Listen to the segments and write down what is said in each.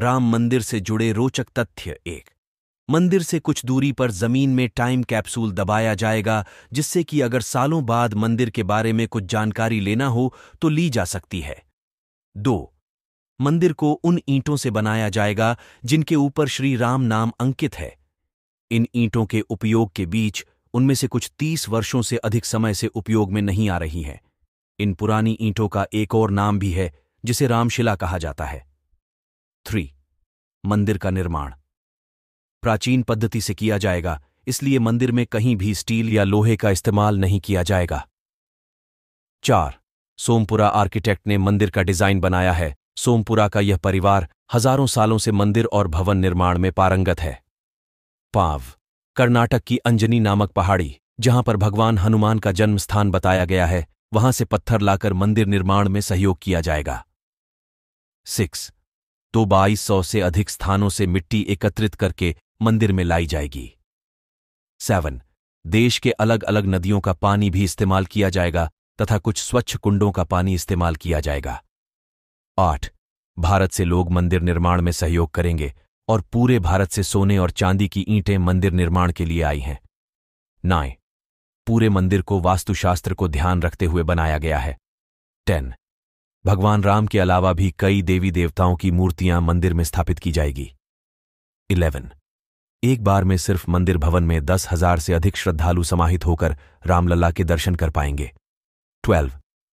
राम मंदिर से जुड़े रोचक तथ्य एक मंदिर से कुछ दूरी पर जमीन में टाइम कैप्सूल दबाया जाएगा जिससे कि अगर सालों बाद मंदिर के बारे में कुछ जानकारी लेना हो तो ली जा सकती है दो मंदिर को उन ईंटों से बनाया जाएगा जिनके ऊपर श्री राम नाम अंकित है इन ईंटों के उपयोग के बीच उनमें से कुछ तीस वर्षों से अधिक समय से उपयोग में नहीं आ रही हैं इन पुरानी ईंटों का एक और नाम भी है जिसे रामशिला कहा जाता है थ्री मंदिर का निर्माण प्राचीन पद्धति से किया जाएगा इसलिए मंदिर में कहीं भी स्टील या लोहे का इस्तेमाल नहीं किया जाएगा चार सोमपुरा आर्किटेक्ट ने मंदिर का डिजाइन बनाया है सोमपुरा का यह परिवार हजारों सालों से मंदिर और भवन निर्माण में पारंगत है पाव कर्नाटक की अंजनी नामक पहाड़ी जहां पर भगवान हनुमान का जन्म स्थान बताया गया है वहां से पत्थर लाकर मंदिर निर्माण में सहयोग किया जाएगा सिक्स तो बाईस सौ से अधिक स्थानों से मिट्टी एकत्रित करके मंदिर में लाई जाएगी सेवन देश के अलग अलग नदियों का पानी भी इस्तेमाल किया जाएगा तथा कुछ स्वच्छ कुंडों का पानी इस्तेमाल किया जाएगा आठ भारत से लोग मंदिर निर्माण में सहयोग करेंगे और पूरे भारत से सोने और चांदी की ईंटें मंदिर निर्माण के लिए आई हैं नाएं पूरे मंदिर को वास्तुशास्त्र को ध्यान रखते हुए बनाया गया है टेन भगवान राम के अलावा भी कई देवी देवताओं की मूर्तियां मंदिर में स्थापित की जाएगी इलेवन एक बार में सिर्फ मंदिर भवन में दस हजार से अधिक श्रद्धालु समाहित होकर रामलला के दर्शन कर पाएंगे ट्वेल्व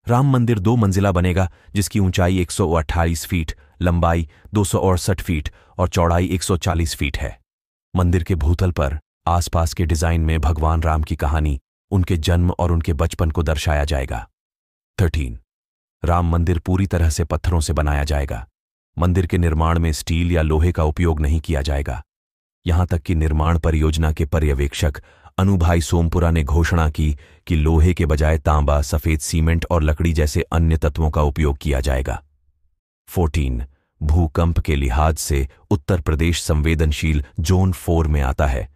राम मंदिर दो मंजिला बनेगा जिसकी ऊंचाई एक फीट लंबाई दो फीट और चौड़ाई एक फीट है मंदिर के भूतल पर आसपास के डिजाइन में भगवान राम की कहानी उनके जन्म और उनके बचपन को दर्शाया जाएगा थर्टीन राम मंदिर पूरी तरह से पत्थरों से बनाया जाएगा मंदिर के निर्माण में स्टील या लोहे का उपयोग नहीं किया जाएगा यहां तक कि निर्माण परियोजना के पर्यवेक्षक अनुभाई सोमपुरा ने घोषणा की कि लोहे के बजाय तांबा सफेद सीमेंट और लकड़ी जैसे अन्य तत्वों का उपयोग किया जाएगा 14 भूकंप के लिहाज से उत्तर प्रदेश संवेदनशील जोन फोर में आता है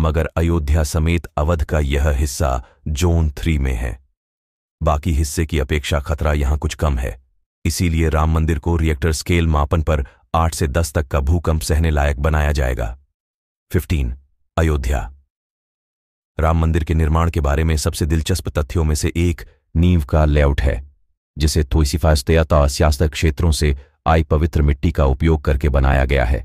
मगर अयोध्या समेत अवध का यह हिस्सा जोन थ्री में है बाकी हिस्से की अपेक्षा खतरा यहां कुछ कम है इसीलिए राम मंदिर को रिएक्टर स्केल मापन पर आठ से दस तक का भूकंप सहने लायक बनाया जाएगा फिफ्टीन अयोध्या राम मंदिर के निर्माण के बारे में सबसे दिलचस्प तथ्यों में से एक नींव का लेआउट है जिसे थोसिफास्तयाता सियासत क्षेत्रों से आई पवित्र मिट्टी का उपयोग करके बनाया गया है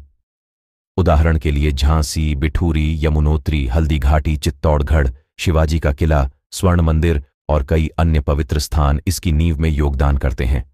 उदाहरण के लिए झांसी बिठूरी यमुनोत्री हल्दीघाटी चित्तौड़गढ़ शिवाजी का किला स्वर्ण मंदिर और कई अन्य पवित्र स्थान इसकी नींव में योगदान करते हैं